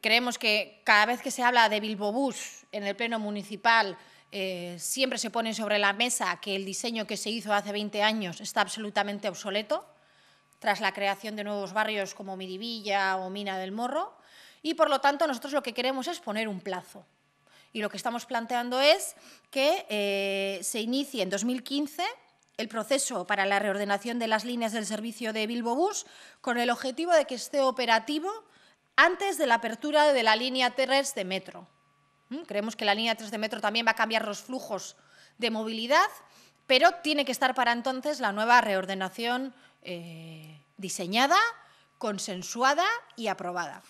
creemos que cada vez que se habla de Bilbobús en el Pleno Municipal, eh, siempre se pone sobre la mesa que el diseño que se hizo hace 20 años está absolutamente obsoleto, tras la creación de nuevos barrios como Miribilla o Mina del Morro, y por lo tanto nosotros lo que queremos es poner un plazo. Y lo que estamos planteando es que eh, se inicie en 2015 el proceso para la reordenación de las líneas del servicio de Bilbo Bus con el objetivo de que esté operativo antes de la apertura de la línea 3 de metro. ¿Mm? Creemos que la línea 3 de metro también va a cambiar los flujos de movilidad, pero tiene que estar para entonces la nueva reordenación eh, diseñada, consensuada y aprobada.